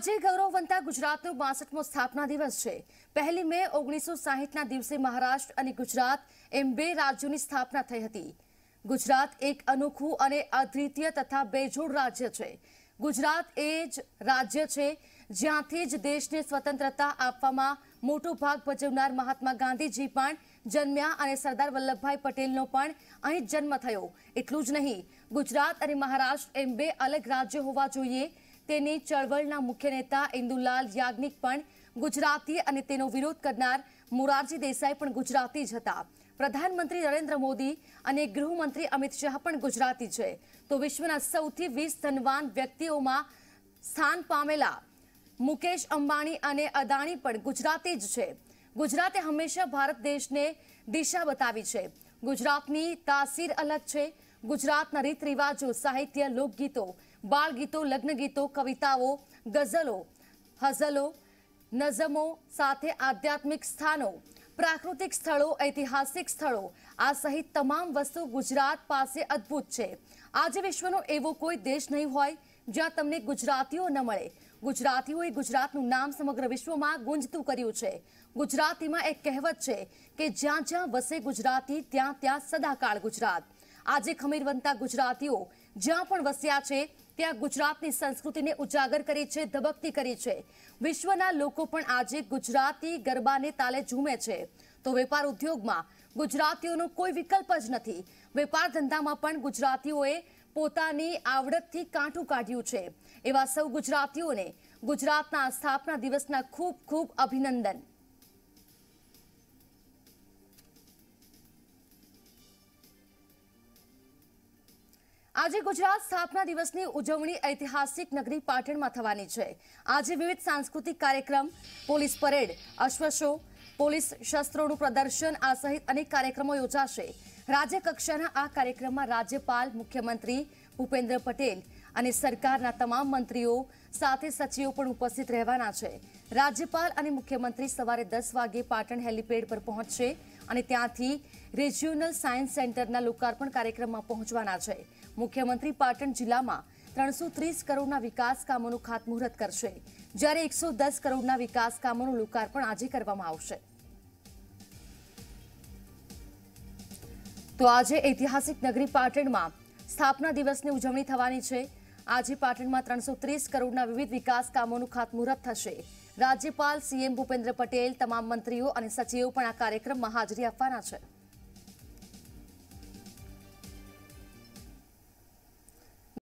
આજે ગૌરવવંતા ગુજરાતનો બાસઠમો સ્થાપના દિવસ છે પહેલી મે ઓગણીસો સાહીઠના દિવસે મહારાષ્ટ્ર અને ગુજરાત એમ બે રાજ્યોની સ્થાપના થઈ હતી ગુજરાત એક અનોખું અને અદ્વિતીય તથા બેજોડ રાજ્ય છે ગુજરાત એ જ રાજ્ય છે જ્યાંથી જ દેશને સ્વતંત્રતા આપવામાં મોટો ભાગ ભજવનાર મહાત્મા ગાંધીજી પણ જન્મ્યા અને સરદાર વલ્લભભાઈ પટેલનો પણ અહીં જન્મ થયો એટલું જ નહીં ગુજરાત અને મહારાષ્ટ્ર એમ બે અલગ રાજ્ય હોવા જોઈએ તેની ચળવળના મુખ્ય નેતા ઇન્દુલાલ યાજ્ઞિક પણ ગુજરાતી અને તેનો વિરોધ કરનાર મોરારજી દેસાઈ પણ ગુજરાતી જ હતા પ્રધાનમંત્રી નરેન્દ્ર મોદી અને ગૃહમંત્રી અમિત શાહ પણ ગુજરાતી છે તો વિશ્વના સૌથી વીસ ધનવાન વ્યક્તિઓમાં સ્થાન પામેલા મુકેશ અંબાણી અને અદાણી પણ ગુજરાતી જ છે ગુજરાતે હંમેશા ભારત દેશને દિશા બતાવી છે ગુજરાતની તાસીર અલગ છે ગુજરાતના રીત રિવાજો સાહિત્ય લોકગીતો બાળગીતો લગ્ન ગીતો કવિતાઓ ગઝલો હઝલો નઝમો સાથે આધ્યાત્મિક સ્થાનો પ્રાકૃતિક સ્થળો ઐતિહાસિક સ્થળો આ સહિત તમામ વસ્તુ ગુજરાત પાસે અદ્ભુત છે આજે વિશ્વનો એવો કોઈ દેશ નહીં હોય જ્યાં તમને ગુજરાતીઓ ન મળે ગુજરાતીઓએ ગુજરાતનું નામ સમગ્ર વિશ્વમાં ગુંજતું કર્યું છે ગુજરાતીમાં એક કહેવત છે કે જ્યાં જ્યાં વસે ગુજરાતી ત્યાં ત્યાં સદાકાળ ગુજરાત આજે ખમીરવંતા ગુજરાતીઓ જ્યાં પણ વસ્યા છે કે આ ગુજરાતની સંસ્કૃતિને ઉજાગર કરી છે ધબકતી કરી છે વિશ્વના લોકો પણ આજે ગુજરાતી ગરબાને તાલે ઝૂમે છે તો વેપાર ઉદ્યોગમાં ગુજરાતીઓનો કોઈ વિકલ્પ જ નથી વેપાર ધંધામાં પણ ગુજરાતીઓએ પોતાની આવડતથી કાંઠું કાઢ્યું છે એવા સૌ ગુજરાતીઓને ગુજરાતના સ્થાપના દિવસના ખૂબ ખૂબ અભિનંદન આજે ગુજરાત સ્થાપના દિવસની ઉજવણી ઐતિહાસિક નગરી પાટણમાં થવાની છે આજે વિવિધ સાંસ્કૃતિક કાર્યક્રમ પોલીસ પરેડ અશ્વશો પોલીસ શસ્ત્રોનું પ્રદર્શન આ સહિત અનેક કાર્યક્રમો યોજાશે રાજ્ય કક્ષાના આ કાર્યક્રમમાં રાજ્યપાલ મુખ્યમંત્રી ભૂપેન્દ્ર પટેલ અને સરકારના તમામ મંત્રીઓ સાથે સચિવો પણ ઉપસ્થિત રહેવાના છે રાજ્યપાલ અને મુખ્યમંત્રી સવારે દસ વાગે પાટણ હેલીપેડ પર પહોંચશે અને ત્યાંથી રિજિયોનલ સાયન્સ સેન્ટરના લોકાર્પણ કાર્યક્રમમાં પહોંચવાના છે મુખ્યમંત્રી પાટણ જિલ્લામાં ત્રણસો ત્રીસ કરોડના વિકાસ કામોનું ખાતમુહૂર્ત કરશે જ્યારે એકસો દસ કરોડના વિકાસ કામોનું લોકાર્પણ આજે કરવામાં આવશે તો આજે ઐતિહાસિક નગરી પાટણમાં સ્થાપના દિવસની ઉજવણી થવાની છે આજે પાટણમાં ત્રણસો ત્રીસ કરોડના વિવિધ વિકાસ કામોનું ખાતમુહૂર્ત થશે રાજ્યપાલ સીએમ ભૂપેન્દ્ર પટેલ તમામ મંત્રીઓ અને સચિવો પણ આ કાર્યક્રમમાં હાજરી આપવાના છે